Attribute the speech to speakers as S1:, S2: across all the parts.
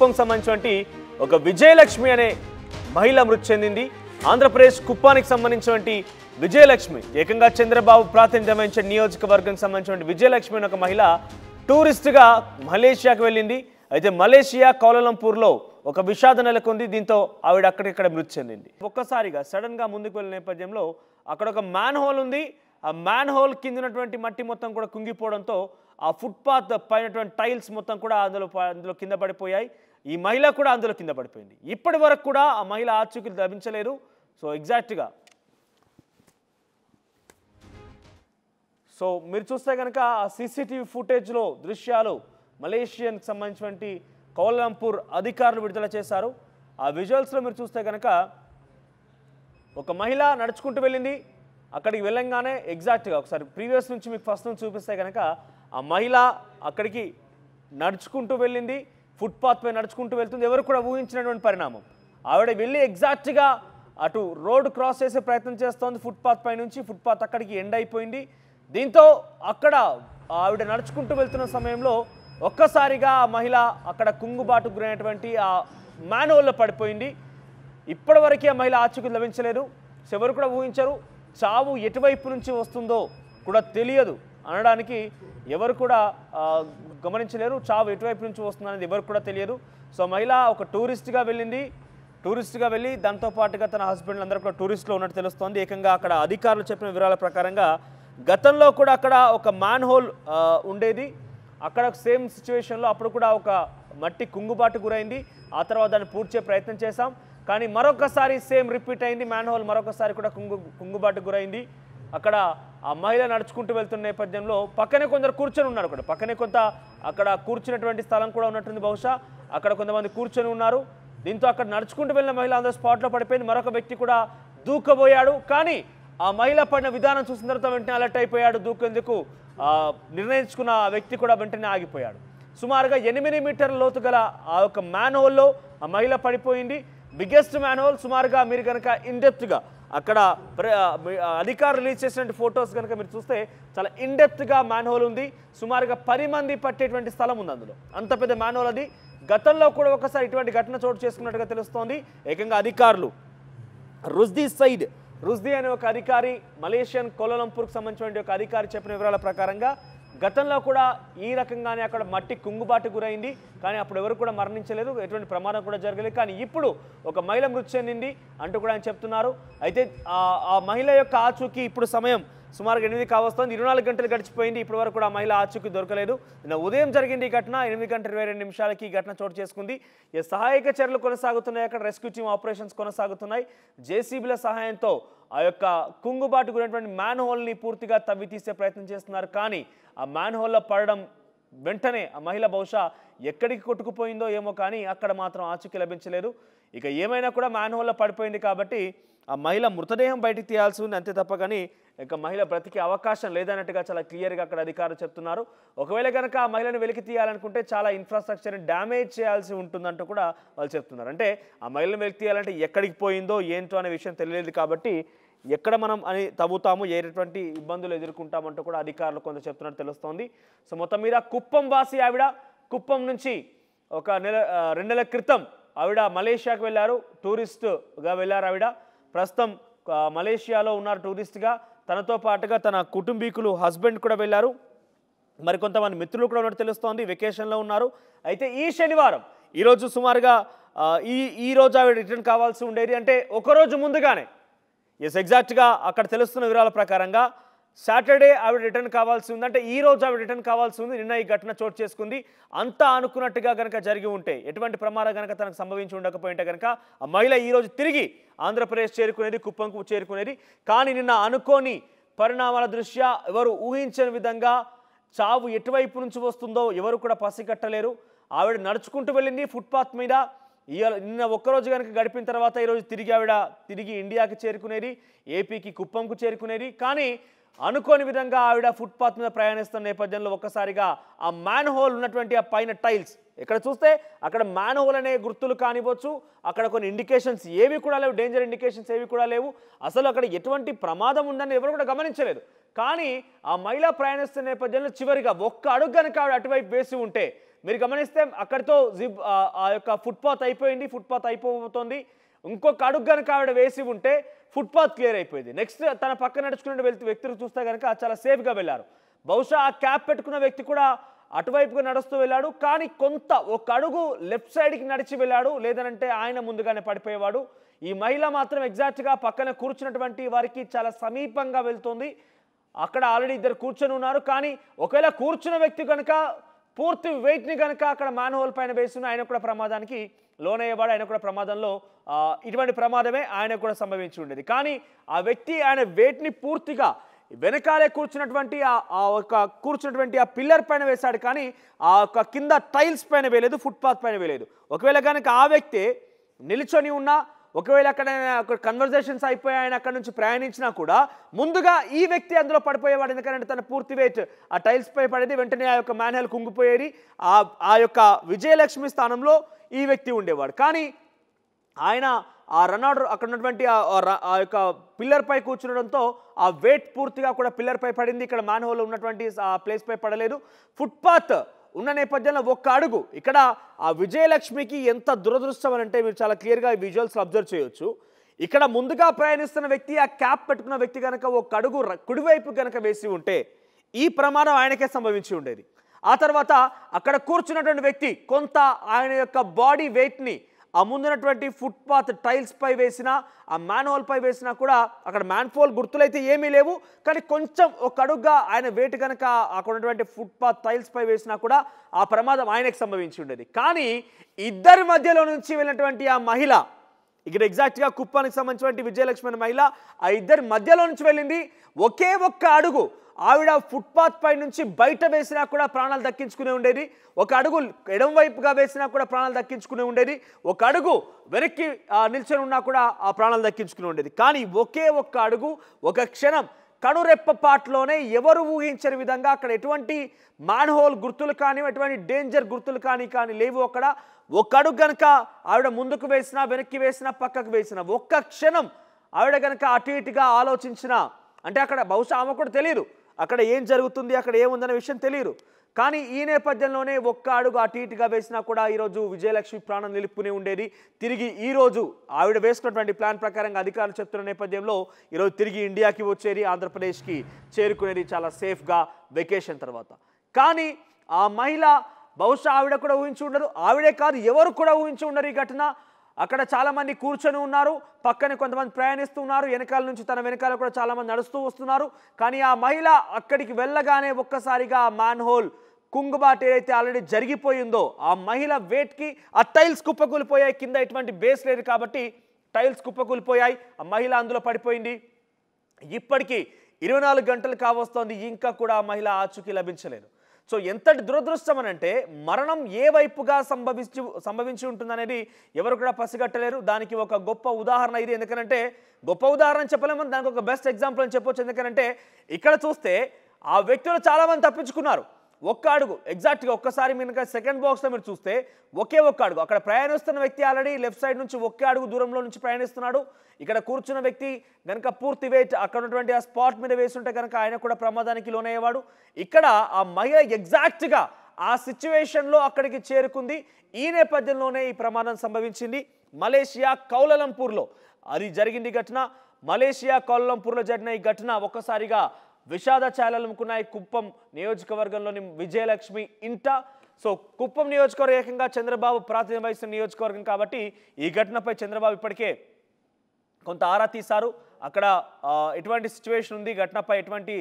S1: కుప్పం సంబంధించినటువంటి ఒక విజయలక్ష్మి అనే మహిళ మృతి చెందింది ఆంధ్రప్రదేశ్ కుప్పానికి సంబంధించినటువంటి విజయలక్ష్మి ఏకంగా చంద్రబాబు ప్రాతినిధ్యం వహించిన నియోజకవర్గానికి సంబంధించిన విజయలక్ష్మి అనే ఒక మహిళ టూరిస్ట్గా మలేషియాకు వెళ్ళింది అయితే మలేషియా కౌలంపూర్లో ఒక విషాదం నెలకొంది దీంతో ఆవిడ అక్కడిక్కడ మృతి చెందింది ఒక్కసారిగా సడన్గా ముందుకు వెళ్ళిన నేపథ్యంలో అక్కడ ఒక మ్యాన్ హోల్ ఉంది ఆ మ్యాన్ హోల్ కింద ఉన్నటువంటి మట్టి మొత్తం కూడా కుంగిపోవడంతో ఆ ఫుట్పాత్ పైనటువంటి టైల్స్ మొత్తం కూడా అందులో అందులో కింద పడిపోయాయి ఈ మహిళ కూడా అందులో కింద పడిపోయింది ఇప్పటి వరకు కూడా ఆ మహిళ ఆచూకీలు లభించలేరు సో ఎగ్జాక్ట్గా సో మీరు చూస్తే కనుక ఆ సీసీటీవీ ఫుటేజ్లో దృశ్యాలు మలేషియన్కి సంబంధించినటువంటి కౌలంపూర్ అధికారులు విడుదల చేశారు ఆ విజువల్స్లో మీరు చూస్తే కనుక ఒక మహిళ నడుచుకుంటూ వెళ్ళింది అక్కడికి వెళ్ళంగానే ఎగ్జాక్ట్గా ఒకసారి ప్రీవియస్ నుంచి మీకు ఫస్ట్ నుంచి చూపిస్తే కనుక ఆ మహిళ అక్కడికి నడుచుకుంటూ వెళ్ళింది పై నడుచుకుంటూ వెళ్తుంది ఎవరు కూడా ఊహించినటువంటి పరిణామం ఆవిడ వెళ్ళి ఎగ్జాక్ట్గా అటు రోడ్ క్రాస్ చేసే ప్రయత్నం చేస్తోంది ఫుట్పాత్ పై నుంచి ఫుట్పాత్ అక్కడికి ఎండ్ అయిపోయింది దీంతో అక్కడ ఆవిడ నడుచుకుంటూ వెళ్తున్న సమయంలో ఒక్కసారిగా ఆ మహిళ అక్కడ కుంగుబాటు గురైనటువంటి ఆ మానవుల్లో పడిపోయింది ఇప్పటివరకే ఆ మహిళ ఆచూకు లభించలేదు ఎవరు కూడా ఊహించరు చావు ఎటువైపు నుంచి వస్తుందో కూడా తెలియదు అనడానికి ఎవరు కూడా గమనించలేరు చావు ఎటువైపు నుంచి వస్తుందనేది ఎవరు కూడా తెలియదు సో మహిళ ఒక టూరిస్ట్గా వెళ్ళింది టూరిస్ట్గా వెళ్ళి దాంతోపాటుగా తన హస్బెండ్ అందరూ కూడా టూరిస్ట్లో ఉన్నట్టు తెలుస్తోంది ఏకంగా అక్కడ అధికారులు చెప్పిన వివరాల ప్రకారంగా గతంలో కూడా అక్కడ ఒక మ్యాన్ హోల్ ఉండేది అక్కడ సేమ్ సిచ్యువేషన్లో అప్పుడు కూడా ఒక మట్టి కుంగుబాటు గురైంది ఆ తర్వాత దాన్ని పూడ్చే ప్రయత్నం చేశాం కానీ మరొకసారి సేమ్ రిపీట్ అయింది మ్యాన్ హోల్ మరొకసారి కూడా కుంగు కుంగుబాటు గురైంది అక్కడ ఆ మహిళ నడుచుకుంటూ వెళ్తున్న నేపథ్యంలో పక్కనే కొందరు కూర్చొని ఉన్నారు అక్కడ పక్కనే కొంత అక్కడ కూర్చున్నటువంటి స్థలం కూడా ఉన్నట్టుంది బహుశా అక్కడ కొంతమంది కూర్చొని ఉన్నారు దీంతో అక్కడ నడుచుకుంటూ వెళ్ళిన మహిళ అందరూ స్పాట్లో పడిపోయింది మరొక వ్యక్తి కూడా దూకబోయాడు కానీ ఆ మహిళ పడిన విధానం చూసిన తర్వాత వెంటనే అలర్ట్ అయిపోయాడు దూకేందుకు నిర్ణయించుకున్న ఆ వ్యక్తి కూడా వెంటనే ఆగిపోయాడు సుమారుగా ఎనిమిది మీటర్ల లోతు గల ఆ యొక్క మ్యాన్ హోల్లో ఆ మహిళ పడిపోయింది బిగ్గెస్ట్ మ్యాన్ హోల్ సుమారుగా మీరు కనుక ఇన్డెప్త్గా అక్కడ అధికారులు రిలీజ్ చేసిన ఫొటోస్ కనుక మీరు చూస్తే చాలా ఇన్డెప్త్గా మ్యాన్ హోల్ ఉంది సుమారుగా పది మంది పట్టేటువంటి స్థలం ఉంది అందులో అంత పెద్ద మ్యాన్ హోల్ అది గతంలో కూడా ఒకసారి ఇటువంటి ఘటన చోటు చేసుకున్నట్టుగా తెలుస్తోంది ఏకంగా అధికారులు రుజ్దీ సైడ్ రుజ్దీ అనే ఒక అధికారి మలేషియన్ కొలంపూర్కు సంబంధించిన ఒక అధికారి చెప్పిన వివరాల ప్రకారంగా గతంలో కూడా ఈ రకంగానే అక్కడ మట్టి కుంగుబాటు గురైంది కానీ అప్పుడు ఎవరు కూడా మరణించలేదు ఎటువంటి ప్రమాదం కూడా జరగలేదు కానీ ఇప్పుడు ఒక మహిళ మృతి చెందింది అంటూ కూడా ఆయన చెప్తున్నారు అయితే ఆ మహిళ యొక్క ఆచూకీ ఇప్పుడు సమయం సుమారుగా ఎనిమిది కావస్తుంది ఇరవై నాలుగు గంటలు గడిచిపోయింది ఇప్పటి వరకు కూడా మహిళ ఆచూకీ దొరకలేదు నిన్న ఉదయం జరిగింది ఈ ఘటన ఎనిమిది గంటల ఇరవై రెండు నిమిషాలకి ఈ ఘటన చోటు చేసుకుంది సహాయక చర్యలు కొనసాగుతున్నాయి అక్కడ రెస్క్యూ టీమ్ ఆపరేషన్స్ కొనసాగుతున్నాయి జేసీబీల సహాయంతో ఆ యొక్క కుంగుబాటు గురైనటువంటి మ్యాన్ హోల్ని పూర్తిగా తవ్వి తీసే ప్రయత్నం చేస్తున్నారు కానీ ఆ మ్యాన్ హోల్లో పడడం వెంటనే ఆ మహిళ బహుశా ఎక్కడికి కొట్టుకుపోయిందో ఏమో కానీ అక్కడ మాత్రం ఆచూకీ లభించలేదు ఇక ఏమైనా కూడా మ్యాన్ హోల్లో పడిపోయింది కాబట్టి ఆ మహిళ మృతదేహం బయటికి తీయాల్సి ఉంది అంతే తప్ప కానీ ఇక మహిళ బ్రతికే అవకాశం లేదన్నట్టుగా చాలా క్లియర్గా అక్కడ అధికారులు చెప్తున్నారు ఒకవేళ కనుక ఆ మహిళను వెలికి తీయాలనుకుంటే చాలా ఇన్ఫ్రాస్ట్రక్చర్ని డ్యామేజ్ చేయాల్సి ఉంటుందంటూ కూడా వాళ్ళు చెప్తున్నారు అంటే ఆ మహిళను వెలికి తీయాలంటే ఎక్కడికి పోయిందో ఏంటో అనే విషయం తెలియలేదు కాబట్టి ఎక్కడ మనం అని తవ్వుతాము ఏటువంటి ఇబ్బందులు ఎదుర్కొంటామంటూ కూడా అధికారులు కొంత చెప్తున్నట్టు తెలుస్తోంది సో మొత్తం మీద కుప్పం వాసి ఆవిడ కుప్పం నుంచి ఒక నెల రెండు నెలల క్రితం ఆవిడ మలేషియాకు వెళ్ళారు టూరిస్ట్గా వెళ్ళారు ఆవిడ ప్రస్తుతం మలేషియాలో ఉన్నారు టూరిస్ట్గా తనతో పాటుగా తన కుటుంబీకులు హస్బెండ్ కూడా వెళ్ళారు మరికొంతమంది మిత్రులు కూడా ఉన్నట్టు తెలుస్తోంది వెకేషన్లో ఉన్నారు అయితే ఈ శనివారం ఈరోజు సుమారుగా ఈ ఈరోజు ఆవిడ రిటర్న్ కావాల్సి ఉండేది అంటే ఒకరోజు ముందుగానే ఎస్ ఎగ్జాక్ట్గా అక్కడ తెలుస్తున్న వివరాల ప్రకారంగా సాటర్డే ఆవిడ రిటర్న్ కావాల్సి ఉంది అంటే ఈ రోజు ఆవిడ రిటర్న్ కావాల్సి ఉంది నిన్న ఈ ఘటన చోటు చేసుకుంది అంతా అనుకున్నట్టుగా కనుక జరిగి ఉంటే ఎటువంటి ప్రమాదం కనుక తనకు సంభవించి ఉండకపోయింటే కనుక ఆ మహిళ ఈరోజు తిరిగి ఆంధ్రప్రదేశ్ చేరుకునేది కుప్పంకు చేరుకునేది కానీ నిన్న అనుకోని పరిణామాల దృష్ట్యా ఎవరు ఊహించని విధంగా చావు ఎటువైపు నుంచి వస్తుందో ఎవరు కూడా పసిగట్టలేరు ఆవిడ నడుచుకుంటూ వెళ్ళింది ఫుట్పాత్ మీద ఇవాళ నిన్న ఒక్కరోజు కనుక గడిపిన తర్వాత ఈరోజు తిరిగి ఆవిడ తిరిగి ఇండియాకి చేరుకునేది ఏపీకి కుప్పంకు చేరుకునేది కానీ అనుకోని విధంగా ఆవిడ ఫుట్పాత్ మీద ప్రయాణిస్తున్న నేపథ్యంలో ఒక్కసారిగా ఆ మ్యాన్ హోల్ ఉన్నటువంటి ఆ పైన టైల్స్ ఇక్కడ చూస్తే అక్కడ మ్యాన్ హోల్ అనే గుర్తులు కానివ్వచ్చు అక్కడ కొన్ని ఇండికేషన్స్ ఏవి కూడా లేవు డేంజర్ ఇండికేషన్స్ ఏవి కూడా లేవు అసలు అక్కడ ఎటువంటి ప్రమాదం ఉందని ఎవరు కూడా గమనించలేదు కానీ ఆ మహిళ ప్రయాణిస్తున్న నేపథ్యంలో చివరిగా ఒక్క అడుగు కనుక ఆవిడ అటువైపు వేసి ఉంటే మీరు గమనిస్తే అక్కడితో జిబ్ ఆ యొక్క ఫుట్పాత్ అయిపోయింది ఫుట్పాత్ అయిపోతుంది ఇంకొక అడుగు కనుక ఆవిడ వేసి ఉంటే ఫుట్పాత్ క్లియర్ అయిపోయింది నెక్స్ట్ తన పక్కన నడుచుకునే వెళ్తే వ్యక్తులు చూస్తే కనుక చాలా సేఫ్గా వెళ్ళారు బహుశా ఆ క్యాప్ పెట్టుకున్న వ్యక్తి కూడా అటువైపుగా నడుస్తూ వెళ్ళాడు కానీ కొంత ఒక అడుగు లెఫ్ట్ సైడ్కి నడిచి వెళ్ళాడు లేదనంటే ఆయన ముందుగానే పడిపోయేవాడు ఈ మహిళ మాత్రం ఎగ్జాక్ట్గా పక్కన కూర్చున్నటువంటి వారికి చాలా సమీపంగా వెళ్తుంది అక్కడ ఆల్రెడీ ఇద్దరు కూర్చొని ఉన్నారు కానీ ఒకవేళ కూర్చున్న వ్యక్తి కనుక పూర్తి వెయిట్ని కనుక అక్కడ మ్యాన్ హోల్ పైన వేస్తున్న ఆయన కూడా ప్రమాదానికి లోనయ్యేవాడు ఆయన కూడా ప్రమాదంలో ఇటువంటి ప్రమాదమే ఆయన కూడా సంభవించి ఉండేది కానీ ఆ వ్యక్తి ఆయన వెయిట్ని పూర్తిగా వెనకాలే కూర్చున్నటువంటి ఆ ఒక కూర్చున్నటువంటి ఆ పిల్లర్ పైన వేశాడు కానీ ఆ యొక్క కింద టైల్స్ పైన వేయలేదు ఫుట్పాత్ పైన వేయలేదు ఒకవేళ కనుక ఆ వ్యక్తి నిల్చొని ఉన్నా ఒకవేళ అక్కడ అక్కడ కన్వర్జేషన్స్ అయిపోయి ఆయన అక్కడ నుంచి ప్రయాణించినా కూడా ముందుగా ఈ వ్యక్తి అందులో పడిపోయేవాడు ఎందుకంటే తన పూర్తి వెయిట్ ఆ టైల్స్ పై పడేది వెంటనే ఆ యొక్క మ్యాన్హెల్ కుంగిపోయేది ఆ ఆ యొక్క విజయలక్ష్మి స్థానంలో ఈ వ్యక్తి ఉండేవాడు కానీ ఆయన ఆ ఆర్డర్ అక్కడ ఉన్నటువంటి ఆ యొక్క పిల్లర్ పై కూర్చునడంతో ఆ వెయిట్ పూర్తిగా కూడా పిల్లర్ పై పడింది ఇక్కడ మ్యాన్హోల్ ఉన్నటువంటి ప్లేస్ పై పడలేదు ఫుట్పాత్ ఉన్న నేపథ్యంలో ఒక్క అడుగు ఇక్కడ ఆ విజయలక్ష్మికి ఎంత దురదృష్టం అని అంటే మీరు చాలా క్లియర్గా ఈ విజువల్స్ అబ్జర్వ్ చేయొచ్చు ఇక్కడ ముందుగా ప్రయాణిస్తున్న వ్యక్తి ఆ క్యాప్ పెట్టుకున్న వ్యక్తి కనుక ఒక అడుగు కుడివైపు కనుక వేసి ఉంటే ఈ ప్రమాదం ఆయనకే సంభవించి ఉండేది ఆ తర్వాత అక్కడ కూర్చున్నటువంటి వ్యక్తి కొంత ఆయన యొక్క బాడీ వెయిట్ని ఆ ముందున్నటువంటి ఫుట్పాత్ టైల్స్పై వేసిన ఆ పై వేసినా కూడా అక్కడ మ్యాన్ఫోల్ గుర్తులైతే ఏమీ లేవు కానీ కొంచెం ఒక అడుగుగా ఆయన వేటు కనుక అక్కడ ఉన్నటువంటి ఫుట్పాత్ పై వేసినా కూడా ఆ ప్రమాదం ఆయనకు సంభవించి ఉండేది కానీ ఇద్దరి మధ్యలో నుంచి వెళ్ళినటువంటి ఆ మహిళ ఇక్కడ ఎగ్జాక్ట్గా కుప్పానికి సంబంధించినటువంటి విజయలక్ష్మి మహిళ ఆ ఇద్దరి మధ్యలో నుంచి వెళ్ళింది ఒకే ఒక్క అడుగు ఆవిడ ఫుట్పాత్ పై నుంచి బయట వేసినా కూడా ప్రాణాలు దక్కించుకునే ఉండేది ఒక అడుగు ఎడం వైపుగా వేసినా కూడా ప్రాణాలు దక్కించుకునే ఉండేది ఒక అడుగు వెనక్కి నిల్చొని ఉన్నా కూడా ఆ ప్రాణాలు దక్కించుకుని ఉండేది కానీ ఒకే ఒక్క అడుగు ఒక క్షణం కనురెప్పపాట్లోనే ఎవరు ఊహించని విధంగా అక్కడ ఎటువంటి మాన్హోల్ గుర్తులు కానీ ఎటువంటి డేంజర్ గుర్తులు కానీ కానీ లేవు అక్కడ ఒక అడుగు కనుక ఆవిడ ముందుకు వేసినా వెనక్కి వేసినా పక్కకు వేసినా ఒక్క క్షణం ఆవిడ కనుక అటు ఇటుగా ఆలోచించిన అంటే అక్కడ బహుశా ఆమె కూడా తెలియదు అక్కడ ఏం జరుగుతుంది అక్కడ ఏముందనే విషయం తెలియదు కానీ ఈ నేపథ్యంలోనే ఒక్క అడుగు అటు ఇటుగా వేసినా కూడా ఈరోజు విజయలక్ష్మి ప్రాణం నిలుపుకునే ఉండేది తిరిగి ఈరోజు ఆవిడ వేసుకున్నటువంటి ప్లాన్ ప్రకారంగా అధికారులు చెప్తున్న నేపథ్యంలో ఈరోజు తిరిగి ఇండియాకి వచ్చేది ఆంధ్రప్రదేశ్కి చేరుకునేది చాలా సేఫ్గా వెకేషన్ తర్వాత కానీ ఆ మహిళ బహుశా ఆవిడ కూడా ఊహించి ఉండరు ఆవిడే కాదు ఎవరు కూడా ఊహించి ఉండరు ఈ ఘటన అక్కడ చాలామంది కూర్చొని ఉన్నారు పక్కనే కొంతమంది ప్రయాణిస్తున్నారు వెనకాల నుంచి తన వెనకాల కూడా చాలామంది నడుస్తూ వస్తున్నారు కానీ ఆ మహిళ అక్కడికి వెళ్ళగానే ఒక్కసారిగా ఆ మ్యాన్ హోల్ కుంగుబాటు ఏదైతే ఆల్రెడీ జరిగిపోయిందో ఆ మహిళ వెయిట్కి ఆ టైల్స్ కుప్పకూలిపోయాయి కింద ఎటువంటి బేస్ లేదు కాబట్టి టైల్స్ కుప్పకూలిపోయాయి ఆ మహిళ అందులో పడిపోయింది ఇప్పటికీ ఇరవై నాలుగు గంటలు కావస్తోంది ఇంకా కూడా ఆ మహిళ ఆచూకీ లభించలేదు సో ఎంతటి దురదృష్టం అని అంటే మరణం ఏ వైపుగా సంభవించి సంభవించి ఉంటుందనేది ఎవరు కూడా పసిగట్టలేరు దానికి ఒక గొప్ప ఉదాహరణ ఇది ఎందుకనంటే గొప్ప ఉదాహరణ చెప్పలేము దానికి ఒక బెస్ట్ ఎగ్జాంపుల్ అని చెప్పొచ్చు ఎందుకనంటే ఇక్కడ చూస్తే ఆ వ్యక్తులు చాలామంది తప్పించుకున్నారు ఒక్క అడుగు ఎగ్జాక్ట్గా ఒక్కసారి మీరు సెకండ్ బాక్స్లో మీరు చూస్తే ఒకే ఒక్క అడుగు అక్కడ ప్రయాణిస్తున్న వ్యక్తి ఆల్రెడీ లెఫ్ట్ సైడ్ నుంచి ఒకే అడుగు దూరంలో నుంచి ప్రయాణిస్తున్నాడు ఇక్కడ కూర్చున్న వ్యక్తి కనుక పూర్తి వెయిట్ అక్కడ ఉన్నటువంటి ఆ స్పాట్ మీద వేసుంటే కనుక ఆయన కూడా ప్రమాదానికి లోనయ్యేవాడు ఇక్కడ ఆ మహిళ ఎగ్జాక్ట్గా ఆ సిచ్యువేషన్లో అక్కడికి చేరుకుంది ఈ నేపథ్యంలోనే ఈ ప్రమాదం సంభవించింది మలేషియా కౌలలంపూర్లో అది జరిగింది ఘటన మలేషియా కౌలంపూర్లో జరిగిన ఈ ఘటన ఒక్కసారిగా విషాద ఛాయలముకున్నాయి కుప్పం నియోజకవర్గంలోని విజయలక్ష్మి ఇంట సో కుప్పం నియోజకవర్గం ఏకంగా చంద్రబాబు ప్రాతినిధ్యం వహిస్తున్న నియోజకవర్గం కాబట్టి ఈ ఘటనపై చంద్రబాబు ఇప్పటికే కొంత ఆరా తీశారు అక్కడ ఎటువంటి సిచ్యువేషన్ ఉంది ఘటనపై ఎటువంటి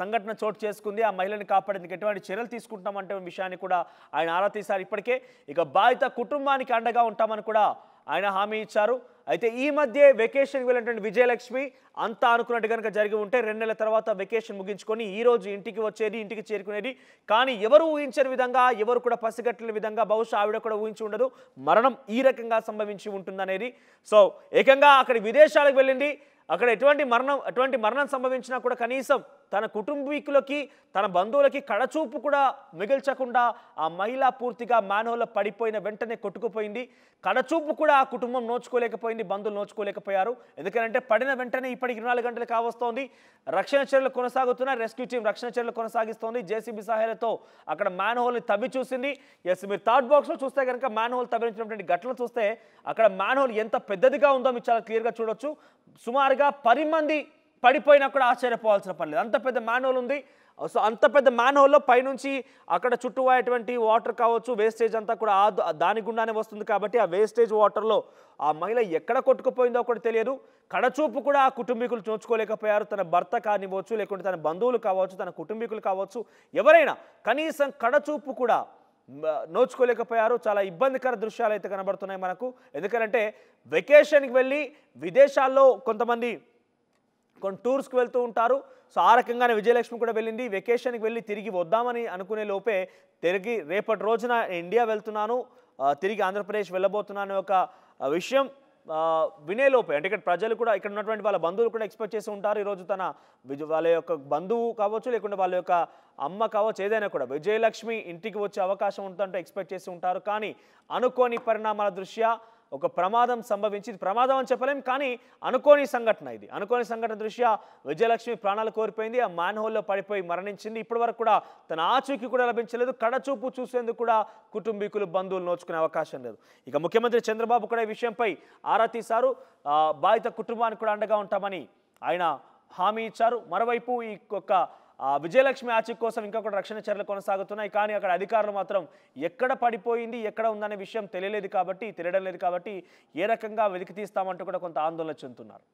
S1: సంఘటన చోటు చేసుకుంది ఆ మహిళని కాపాడేందుకు ఎటువంటి చర్యలు తీసుకుంటామంటే విషయాన్ని కూడా ఆయన ఆరా తీశారు ఇప్పటికే ఇక బాధిత కుటుంబానికి అండగా ఉంటామని కూడా ఆయన హామీ ఇచ్చారు అయితే ఈ మధ్య వెకేషన్కి వెళ్ళినటువంటి విజయలక్ష్మి అంతా అనుకున్నట్టు కనుక జరిగి ఉంటే రెండు నెలల తర్వాత వెకేషన్ ముగించుకొని ఈ రోజు ఇంటికి వచ్చేది ఇంటికి చేరుకునేది కానీ ఎవరు ఊహించని విధంగా ఎవరు కూడా పసిగట్టిన విధంగా బహుశా ఆవిడ కూడా ఊహించి ఉండదు మరణం ఈ రకంగా సంభవించి ఉంటుందనేది సో ఏకంగా అక్కడ విదేశాలకు వెళ్ళింది అక్కడ ఎటువంటి మరణం ఎటువంటి మరణం సంభవించినా కూడా కనీసం తన కుటుంబీకులకి తన బంధువులకి కడచూపు కూడా మిగిల్చకుండా ఆ మహిళ పూర్తిగా మానవుల పడిపోయిన వెంటనే కొట్టుకుపోయింది కడచూపు కూడా ఆ కుటుంబం నోచుకోలేకపోయింది బంధువులు నోచుకోలేకపోయారు ఎందుకంటే పడిన వెంటనే ఇప్పటికి ఇరవై గంటలు కావస్తోంది రక్షణ చర్యలు కొనసాగుతున్న రెస్క్యూ టీం రక్షణ చర్యలు కొనసాగిస్తోంది జేసీబీ సహాయాలతో అక్కడ మ్యాన్ హోల్ని తవ్వి చూసింది ఎస్ మీరు థర్డ్ బాక్స్లో చూస్తే కనుక మ్యాన్ హోల్ తవ్వించినటువంటి ఘటనలు చూస్తే అక్కడ మ్యాన్ హోల్ ఎంత పెద్దదిగా ఉందో మీరు చాలా క్లియర్గా చూడొచ్చు సుమారుగా పది మంది పడిపోయినా కూడా ఆశ్చర్యపోవాల్సిన పని లేదు అంత పెద్ద మాన్హోల్ ఉంది సో అంత పెద్ద మాన్హోల్లో పైనుంచి అక్కడ చుట్టూ అయ్యేటువంటి వాటర్ కావచ్చు వేస్టేజ్ అంతా కూడా ఆ దాని గుండానే వస్తుంది కాబట్టి ఆ వేస్టేజ్ వాటర్లో ఆ మహిళ ఎక్కడ కొట్టుకుపోయిందో కూడా తెలియదు కడచూపు కూడా ఆ కుటుంబీకులు చూచుకోలేకపోయారు తన భర్త కానివ్వచ్చు లేకుంటే తన బంధువులు కావచ్చు తన కుటుంబీకులు కావచ్చు ఎవరైనా కనీసం కడచూపు కూడా నోచుకోలేకపోయారు చాలా ఇబ్బందికర దృశ్యాలు అయితే కనబడుతున్నాయి మనకు ఎందుకంటే వెకేషన్కి వెళ్ళి విదేశాల్లో కొంతమంది కొన్ని టూర్స్కి వెళ్తూ ఉంటారు సో ఆ రకంగానే విజయలక్ష్మి కూడా వెళ్ళింది వెకేషన్కి వెళ్ళి తిరిగి వద్దామని అనుకునే లోపే తిరిగి రేపటి రోజున ఇండియా వెళ్తున్నాను తిరిగి ఆంధ్రప్రదేశ్ వెళ్ళబోతున్నాను ఒక విషయం వినేలోపే అంటే ఇక్కడ ప్రజలు కూడా ఇక్కడ ఉన్నటువంటి వాళ్ళ బంధువులు కూడా ఎక్స్పెక్ట్ చేసి ఉంటారు ఈరోజు తన వాళ్ళ యొక్క బంధువు కావచ్చు లేకుంటే వాళ్ళ యొక్క అమ్మ కావచ్చు ఏదైనా కూడా విజయలక్ష్మి ఇంటికి వచ్చే అవకాశం ఉంటుందంటే ఎక్స్పెక్ట్ చేసి ఉంటారు కానీ అనుకోని పరిణామాల దృష్ట్యా ఒక ప్రమాదం సంభవించి ప్రమాదం అని చెప్పలేం కానీ అనుకోని సంఘటన ఇది అనుకోని సంఘటన దృష్ట్యా విజయలక్ష్మి ప్రాణాలు కోల్పోయింది ఆ మ్యాన్ హోల్లో పడిపోయి మరణించింది ఇప్పటివరకు కూడా తన ఆచూకీ కూడా లభించలేదు కడచూపు చూసేందుకు కూడా కుటుంబీకులు బంధువులు నోచుకునే అవకాశం లేదు ఇక ముఖ్యమంత్రి చంద్రబాబు కూడా ఈ విషయంపై ఆరా తీశారు బాధిత కుటుంబానికి కూడా అండగా ఉంటామని ఆయన హామీ ఇచ్చారు మరోవైపు ఈ యొక్క విజయలక్ష్మి ఆచిక్ కోసం ఇంకా కూడా రక్షణ చర్యలు కొనసాగుతున్నాయి కానీ అక్కడ అధికారులు మాత్రం ఎక్కడ పడిపోయింది ఎక్కడ ఉందనే విషయం తెలియలేదు కాబట్టి తెలియడం లేదు కాబట్టి ఏ రకంగా వెతికి తీస్తామంటూ కూడా కొంత ఆందోళన చెందుతున్నారు